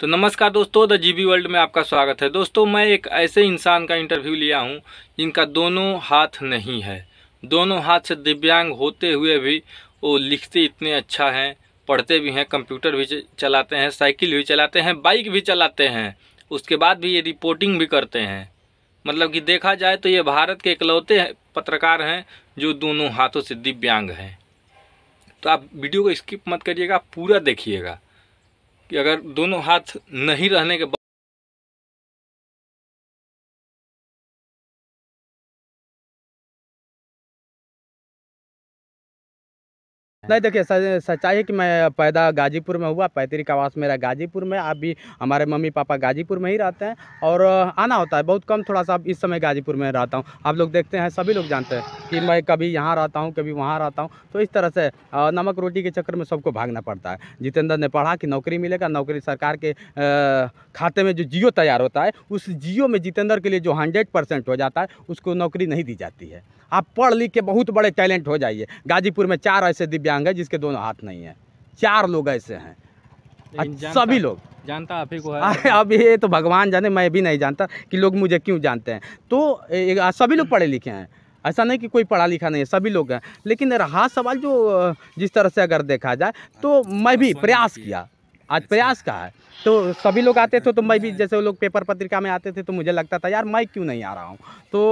तो नमस्कार दोस्तों द जीबी वर्ल्ड में आपका स्वागत है दोस्तों मैं एक ऐसे इंसान का इंटरव्यू लिया हूं जिनका दोनों हाथ नहीं है दोनों हाथ से दिव्यांग होते हुए भी वो लिखते इतने अच्छा हैं पढ़ते भी हैं कंप्यूटर भी चलाते हैं साइकिल भी चलाते हैं बाइक भी चलाते हैं उसके बाद भी ये रिपोर्टिंग भी करते हैं मतलब कि देखा जाए तो ये भारत के इकलौते पत्रकार हैं जो दोनों हाथों से दिव्यांग हैं तो आप वीडियो को स्किप मत करिएगा पूरा देखिएगा कि अगर दोनों हाथ नहीं रहने के नहीं देखिए सच्चाई है कि मैं पैदा गाजीपुर में हुआ पैतृक आवास मेरा गाजीपुर में आप भी हमारे मम्मी पापा गाजीपुर में ही रहते हैं और आना होता है बहुत कम थोड़ा सा इस समय गाजीपुर में रहता हूँ आप लोग देखते हैं सभी लोग जानते हैं कि मैं कभी यहाँ रहता हूँ कभी वहाँ रहता हूँ तो इस तरह से नमक रोटी के चक्कर में सबको भागना पड़ता है जितेंद्र ने पढ़ा कि नौकरी मिलेगा नौकरी सरकार के खाते में जो जियो तैयार होता है उस जियो में जितेंद्र के लिए जो हंड्रेड हो जाता है उसको नौकरी नहीं दी जाती है आप पढ़ लिख के बहुत बड़े टैलेंट हो जाइए गाजीपुर में चार ऐसे दिव्यांग हैं जिसके दोनों हाथ नहीं है चार लोग ऐसे हैं अच्छा, सभी लोग जानता आप ही को है अब ये तो भगवान जाने मैं भी नहीं जानता कि लोग मुझे क्यों जानते हैं तो सभी लोग पढ़े लिखे हैं ऐसा नहीं कि कोई पढ़ा लिखा नहीं है सभी लोग हैं लेकिन रहा सवाल जो जिस तरह से अगर देखा जाए तो मैं भी प्रयास किया आज प्रयास का है तो सभी लोग आते थे तो मैं भी हाँ। जैसे वो लोग पेपर पत्रिका में आते थे तो मुझे लगता था यार मैं क्यों नहीं आ रहा हूँ तो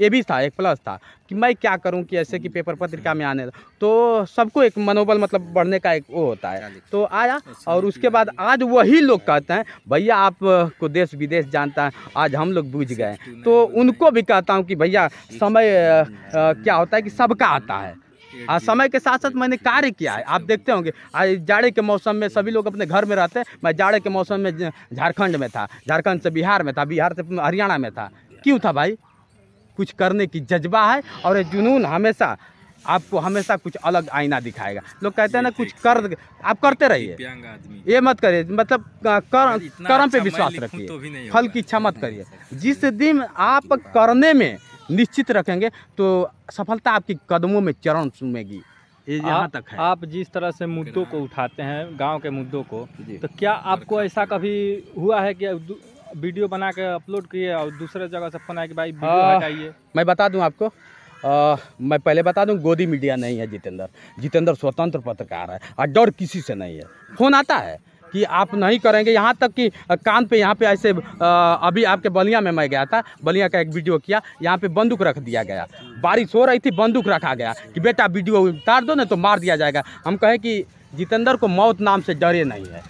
ये भी था एक प्लस था कि मैं क्या करूँ कि ऐसे कि पेपर पत्रिका में आने तो सबको एक मनोबल मतलब बढ़ने का एक वो होता है तो आया और उसके बाद आज वही लोग हाँ। कहते हैं भैया आप को देश विदेश जानता है आज हम लोग बूझ गए तो उनको भी कहता हूँ कि भैया समय क्या होता है कि सबका आता है हाँ समय के साथ साथ मैंने कार्य किया है आप देखते होंगे आज जाड़े के मौसम में सभी लोग अपने घर में रहते हैं मैं जाड़े के मौसम में झारखंड में था झारखंड से बिहार में था बिहार से हरियाणा में था क्यों था भाई कुछ करने की जज्बा है और ये जुनून हमेशा आपको हमेशा कुछ अलग आईना दिखाएगा लोग कहते हैं ना कुछ कर आप करते रहिए ये मत करिए मतलब कर, कर्म पे अच्छा विश्वास रखिए तो फल की इच्छा मत करिए जिस दिन आप करने में निश्चित रखेंगे तो सफलता आपके कदमों में चरण सुमेगी ये यहाँ तक है आप जिस तरह से मुद्दों को उठाते हैं गांव के मुद्दों को तो क्या आपको ऐसा कभी हुआ है कि वीडियो बना के अपलोड किए और दूसरे जगह से फोन आए कि भाई हाँ। हटाइए मैं बता दूँ आपको आ, मैं पहले बता दूं गोदी मीडिया नहीं है जितेंद्र जितेंद्र स्वतंत्र पत्रकार है और डर किसी से नहीं है फोन आता है कि आप नहीं करेंगे यहाँ तक कि कान पे यहाँ पे ऐसे अभी आपके बलिया में मैं गया था बलिया का एक वीडियो किया यहाँ पे बंदूक रख दिया गया बारिश हो रही थी बंदूक रखा गया कि बेटा वीडियो उतार दो ना तो मार दिया जाएगा हम कहें कि जितेंद्र को मौत नाम से डरे नहीं है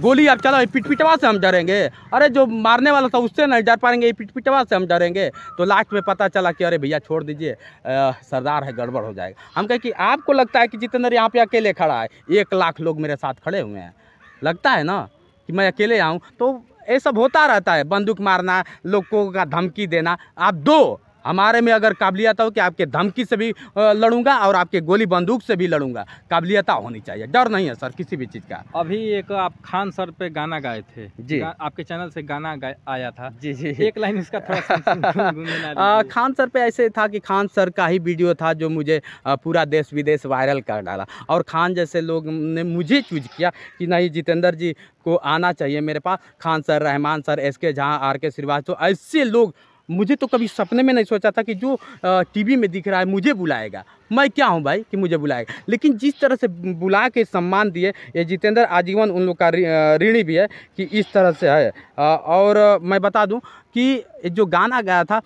गोली अब चला पिटपिटवा से हम डरेंगे अरे जो मारने वाला था उससे नहीं डर पाएंगे ये पिटपिटवा से हम डरेंगे तो लास्ट में पता चला कि अरे भैया छोड़ दीजिए सरदार है गड़बड़ हो जाएगा हम कहें कि आपको लगता है कि जितेंद्र यहाँ पे अकेले खड़ा है एक लाख लोग मेरे साथ खड़े हुए हैं लगता है ना कि मैं अकेले आऊँ तो ये सब होता रहता है बंदूक मारना लोगों का धमकी देना आप दो हमारे में अगर काबिलियत हो कि आपके धमकी से भी लड़ूंगा और आपके गोली बंदूक से भी लड़ूंगा काबिलियता होनी चाहिए डर नहीं है सर किसी भी चीज़ का अभी एक आप खान सर पे गाना गाए थे जी आपके चैनल से गाना गा, आया था जी जी एक लाइन इसका थोड़ा खान सर पे ऐसे था कि खान सर का ही वीडियो था जो मुझे पूरा देश विदेश वायरल कर डाला और खान जैसे लोग ने मुझे चूज किया कि नहीं जितेंद्र जी को आना चाहिए मेरे पास Khan sir Rahman sir S K Jha are के श्रीवास्तव ऐसे लोग मुझे तो कभी सपने में नहीं सोचा था कि जो टीवी में दिख रहा है मुझे बुलाएगा मैं क्या हूँ भाई कि मुझे बुलाएगा लेकिन जिस तरह से बुला के सम्मान दिए ये जितेंद्र आजीवन उन लोग का ऋणी भी है कि इस तरह से है और मैं बता दूँ कि जो गाना गया था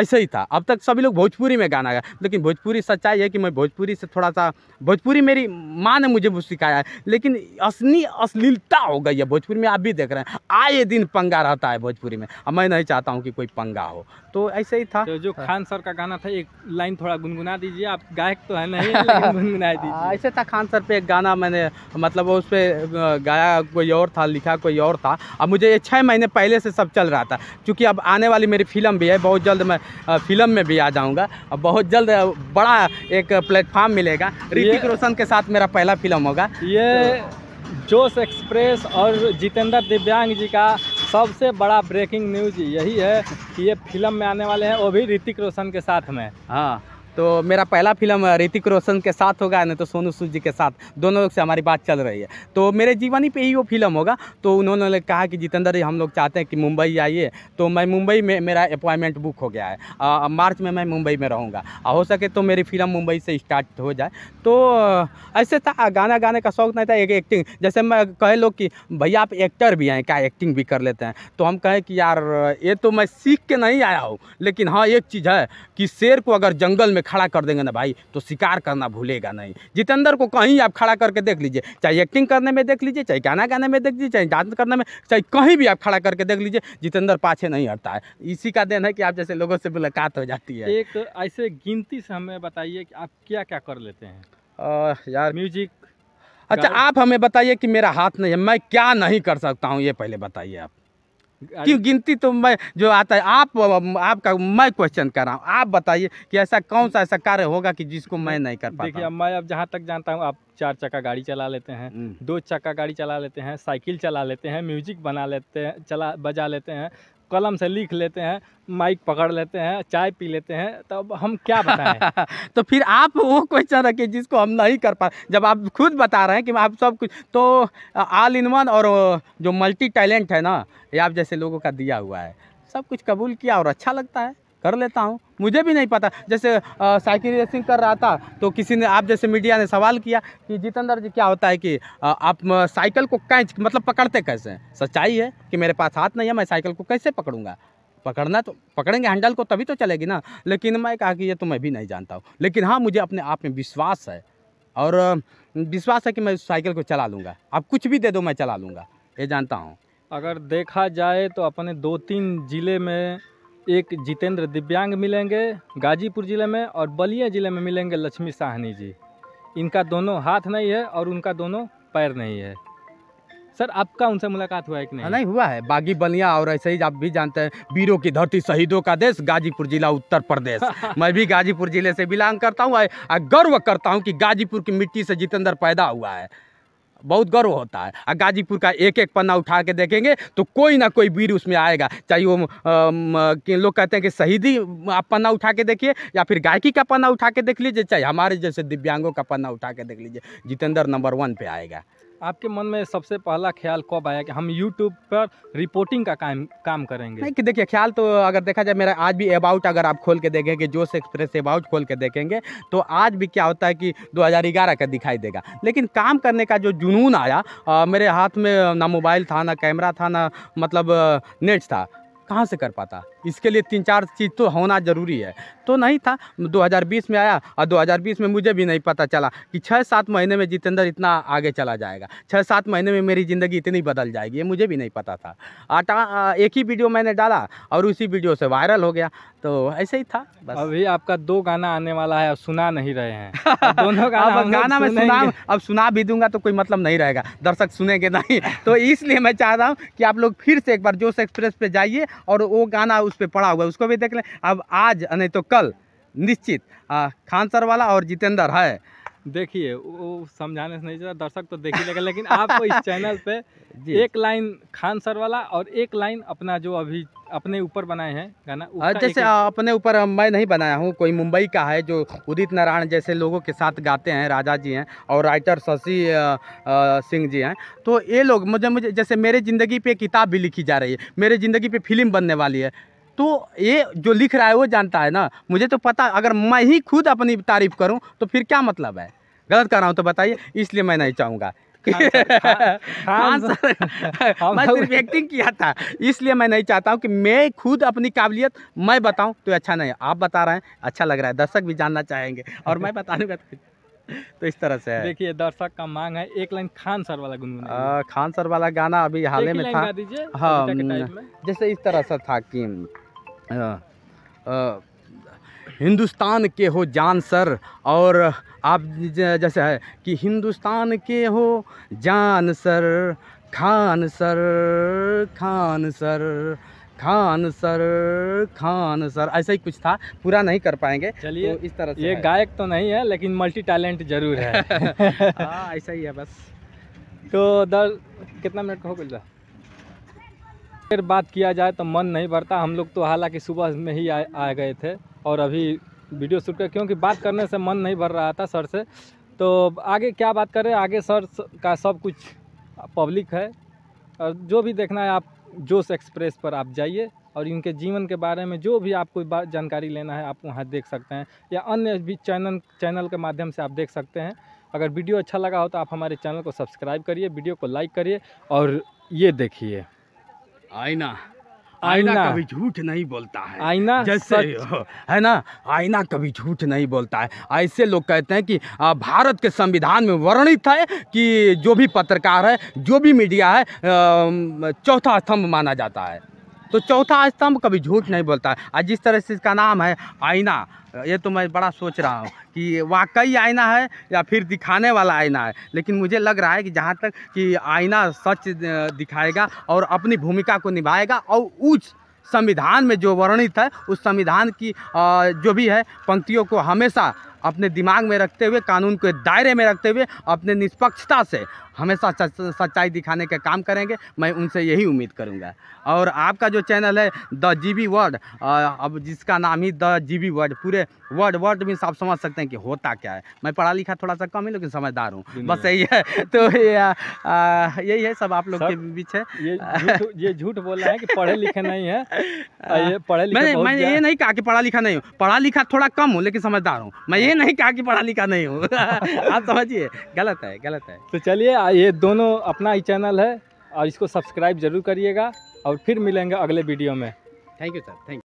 ऐसे ही था अब तक सभी लोग भोजपुरी में गाना गया लेकिन भोजपुरी सच्चाई है कि मैं भोजपुरी से थोड़ा सा भोजपुरी मेरी माँ ने मुझे सिखाया है लेकिन असली अश्लीलता हो गई है भोजपुरी में आप भी देख रहे हैं आए दिन पंगा रहता है भोजपुरी में अब मैं नहीं चाहता हूँ कि कोई पंगा हो तो ऐसे ही था तो जो हाँ। खान सर का गाना था एक लाइन थोड़ा गुनगुना दीजिए आप आप गायक तो है नहीं हाँ, ऐसे था खान सर पे एक गाना मैंने मतलब उस पर गाया कोई और था लिखा कोई और था अब मुझे ये छः महीने पहले से सब चल रहा था क्योंकि अब आने वाली मेरी फिल्म भी है बहुत जल्द मैं फिल्म में भी आ जाऊँगा अब बहुत जल्द बड़ा एक प्लेटफॉर्म मिलेगा ऋतिक रोशन के साथ मेरा पहला फिल्म होगा ये तो जोश एक्सप्रेस और जितेंद्र दिव्यांग जी का सबसे बड़ा ब्रेकिंग न्यूज यही है कि ये फिल्म में आने वाले हैं वो भी ऋतिक रोशन के साथ में हाँ तो मेरा पहला फिल्म ऋतिक रोशन के साथ होगा नहीं तो सोनू सूद जी के साथ दोनों लोग से हमारी बात चल रही है तो मेरे जीवनी पे ही वो फिल्म होगा तो उन्होंने कहा कि जितेंद्र जी हम लोग चाहते हैं कि मुंबई आइए तो मैं मुंबई में मेरा अपॉइंटमेंट बुक हो गया है आ, मार्च में मैं मुंबई में रहूँगा हो सके तो मेरी फिल्म मुंबई से स्टार्ट हो जाए तो ऐसे था गाना गाने का शौक नहीं था एक एक्टिंग जैसे मैं कहे लोग कि भैया आप एक्टर भी हैं क्या एक्टिंग भी कर लेते हैं तो हम कहें कि यार ये तो मैं सीख के नहीं आया हूँ लेकिन हाँ एक चीज़ है कि शेर को अगर जंगल में खड़ा कर देंगे ना भाई तो शिकार करना भूलेगा नहीं जितेंद्र को कहीं आप खड़ा करके देख लीजिए चाहे एक्टिंग करने में देख लीजिए चाहे गाना गाने में देख लीजिए चाहे डांस करने में चाहे कहीं भी आप खड़ा करके देख लीजिए जितेंद्र पाछे नहीं हटता है इसी का देन है कि आप जैसे लोगों से मुलाकात हो जाती है एक ऐसे गिनती से हमें बताइए कि आप क्या क्या कर लेते हैं यार म्यूजिक अच्छा आप हमें बताइए कि मेरा हाथ नहीं है मैं क्या नहीं कर सकता हूँ ये पहले बताइए आप क्यों गिनती तो मैं जो आता है आप आपका मैं क्वेश्चन कर रहा हूँ आप बताइए कि ऐसा कौन सा ऐसा कार्य होगा कि जिसको मैं नहीं कर पाता देखिए मैं अब जहाँ तक जानता हूँ आप चार चक्का गाड़ी चला लेते हैं हम्म। दो चक्का गाड़ी चला लेते हैं साइकिल चला लेते हैं म्यूजिक बना लेते हैं चला बजा लेते हैं कलम से लिख लेते हैं माइक पकड़ लेते हैं चाय पी लेते हैं तब तो हम क्या बताएं तो फिर आप वो क्वेश्चन रखिए जिसको हम नहीं कर पा जब आप खुद बता रहे हैं कि आप सब कुछ तो ऑल इन वन और जो मल्टी टैलेंट है ना ये आप जैसे लोगों का दिया हुआ है सब कुछ कबूल किया और अच्छा लगता है कर लेता हूँ मुझे भी नहीं पता जैसे साइकिल रेसिंग कर रहा था तो किसी ने आप जैसे मीडिया ने सवाल किया कि जितेंद्र जी क्या होता है कि आ, आप साइकिल को कैच मतलब पकड़ते कैसे सच्चाई है कि मेरे पास हाथ नहीं है मैं साइकिल को कैसे पकड़ूंगा पकड़ना तो पकड़ेंगे हैंडल को तभी तो चलेगी ना लेकिन मैं कहा कि ये तो मैं भी नहीं जानता हूँ लेकिन हाँ मुझे अपने आप में विश्वास है और विश्वास है कि मैं साइकिल को चला लूँगा आप कुछ भी दे दो मैं चला लूँगा ये जानता हूँ अगर देखा जाए तो अपने दो तीन ज़िले में एक जितेंद्र दिव्यांग मिलेंगे गाजीपुर ज़िले में और बलिया ज़िले में मिलेंगे लक्ष्मी साहनी जी इनका दोनों हाथ नहीं है और उनका दोनों पैर नहीं है सर आपका उनसे मुलाकात हुआ है कि नहीं नहीं हुआ है बागी बलिया और ऐसे ही आप भी जानते हैं वीरों की धरती शहीदों का देश गाजीपुर जिला उत्तर प्रदेश मैं भी गाजीपुर जिले से बिलोंग करता हूँ गर्व करता हूँ कि गाजीपुर की मिट्टी से जितेंद्र पैदा हुआ है बहुत गर्व होता है और गाजीपुर का एक एक पन्ना उठा के देखेंगे तो कोई ना कोई वीर उसमें आएगा चाहे वो लोग कहते हैं कि शहीदी आप पन्ना उठा के देखिए या फिर गायकी का पन्ना उठा के देख लीजिए चाहे हमारे जैसे दिव्यांगों का पन्ना उठा के देख लीजिए जितेंद्र नंबर वन पे आएगा आपके मन में सबसे पहला ख्याल कब आया कि हम यूट्यूब पर रिपोर्टिंग का काम काम करेंगे नहीं कि देखिए ख्याल तो अगर देखा जाए मेरा आज भी अबाउट अगर आप खोल के देखेंगे जोश एक्सप्रेस अबाउट खोल के देखेंगे तो आज भी क्या होता है कि 2011 का दिखाई देगा लेकिन काम करने का जो जुनून आया आ, मेरे हाथ में ना मोबाइल था ना कैमरा था ना मतलब नेट था कहाँ से कर पाता इसके लिए तीन चार चीज़ तो होना ज़रूरी है तो नहीं था 2020 में आया और 2020 में मुझे भी नहीं पता चला कि छः सात महीने में जितेंद्र इतना आगे चला जाएगा छः सात महीने में मेरी ज़िंदगी इतनी बदल जाएगी ये मुझे भी नहीं पता था आटा एक ही वीडियो मैंने डाला और उसी वीडियो से वायरल हो गया तो ऐसे ही था बस। अभी आपका दो गाना आने वाला है अब सुना नहीं रहे हैं दोनों गाना अब गाना मैं सुना अब सुना भी दूंगा तो कोई मतलब नहीं रहेगा दर्शक सुनेंगे नहीं तो इसलिए मैं चाह रहा हूँ कि आप लोग फिर से एक बार जोश एक्सप्रेस पे जाइए और वो गाना उस पे पड़ा हुआ है उसको भी देख लें अब आज नहीं तो कल निश्चित खान सर वाला और जितेंद्र है देखिए वो समझाने से नहीं चला दर्शक तो देख ही लेगा लेकिन आपको इस चैनल पे एक लाइन खान सर वाला और एक लाइन अपना जो अभी अपने ऊपर बनाए हैं गाना जैसे अपने ऊपर मैं नहीं बनाया हूँ कोई मुंबई का है जो उदित नारायण जैसे लोगों के साथ गाते हैं राजा जी हैं और राइटर शशि सिंह जी हैं तो ये लोग मुझे मुझे जैसे मेरे ज़िंदगी पे किताब भी लिखी जा रही है मेरे ज़िंदगी पे फिल्म बनने वाली है तो ये जो लिख रहा है वो जानता है ना मुझे तो पता अगर मैं ही खुद अपनी तारीफ करूँ तो फिर क्या मतलब है गलत कर रहा हूँ तो बताइए इसलिए मैं नहीं चाहूँगा एक्टिंग किया था इसलिए मैं नहीं चाहता हूँ कि मैं खुद अपनी काबिलियत मैं बताऊँ तो अच्छा नहीं आप बता रहे हैं अच्छा लग रहा है दर्शक भी जानना चाहेंगे और मैं बताने का तो, तो इस तरह से देखिए दर्शक का मांग है एक लाइन खान सर वाला गुनगुन खान सर वाला गाना अभी हाल ही में था हाँ हम्म, जैसे इस तरह से था कि हिंदुस्तान के हो जान सर और आप जैसे है कि हिंदुस्तान के हो जान sir Khan sir Khan sir Khan sir Khan sir ऐसा ही कुछ था पूरा नहीं कर पाएंगे चलिए तो इस तरह से ये गायक तो नहीं है लेकिन मल्टी टैलेंट जरूर है हाँ ऐसा ही है बस तो दर कितना मिनट का हो गया फिर बात किया जाए तो मन नहीं भरता हम लोग तो हालांकि सुबह में ही आ, आ गए थे और अभी वीडियो शूट कर क्योंकि बात करने से मन नहीं भर रहा था सर से तो आगे क्या बात करें आगे सर का सब कुछ पब्लिक है और जो भी देखना है आप जोश एक्सप्रेस पर आप जाइए और इनके जीवन के बारे में जो भी आपको जानकारी लेना है आप वहाँ देख सकते हैं या अन्य भी चैनल चैनल के माध्यम से आप देख सकते हैं अगर वीडियो अच्छा लगा हो तो आप हमारे चैनल को सब्सक्राइब करिए वीडियो को लाइक करिए और ये देखिए आईना आईना कभी झूठ नहीं बोलता है आईना जैसे है ना आईना कभी झूठ नहीं बोलता है ऐसे लोग कहते हैं कि भारत के संविधान में वर्णित है कि जो भी पत्रकार है जो भी मीडिया है चौथा स्तंभ माना जाता है तो चौथा स्तंभ कभी झूठ नहीं बोलता और जिस तरह से इसका नाम है आईना ये तो मैं बड़ा सोच रहा हूँ कि वाकई आईना है या फिर दिखाने वाला आईना है लेकिन मुझे लग रहा है कि जहाँ तक कि आईना सच दिखाएगा और अपनी भूमिका को निभाएगा और उस संविधान में जो वर्णित है उस संविधान की जो भी है पंक्तियों को हमेशा अपने दिमाग में रखते हुए कानून के दायरे में रखते हुए अपने निष्पक्षता से हमेशा सच्चाई दिखाने का काम करेंगे मैं उनसे यही उम्मीद करूंगा और आपका जो चैनल है द जी बी वर्ड अब जिसका नाम ही द जी बी वर्ड पूरे वर्ड वर्ड में आप समझ सकते हैं कि होता क्या है मैं पढ़ा लिखा थोड़ा सा कम है लेकिन समझदार हूँ बस यही है तो यही है सब आप लोग के बीच है ये झूठ बोल रहे हैं कि पढ़े लिखे नहीं है पढ़े मैंने मैंने ये नहीं कहा कि पढ़ा लिखा नहीं हूँ पढ़ा लिखा थोड़ा कम हूँ लेकिन समझदार हूँ मैं नहीं कहा कि पढ़ा लिखा नहीं हूँ आप समझिए गलत है गलत है तो चलिए ये दोनों अपना ही चैनल है और इसको सब्सक्राइब जरूर करिएगा और फिर मिलेंगे अगले वीडियो में थैंक यू सर थैंक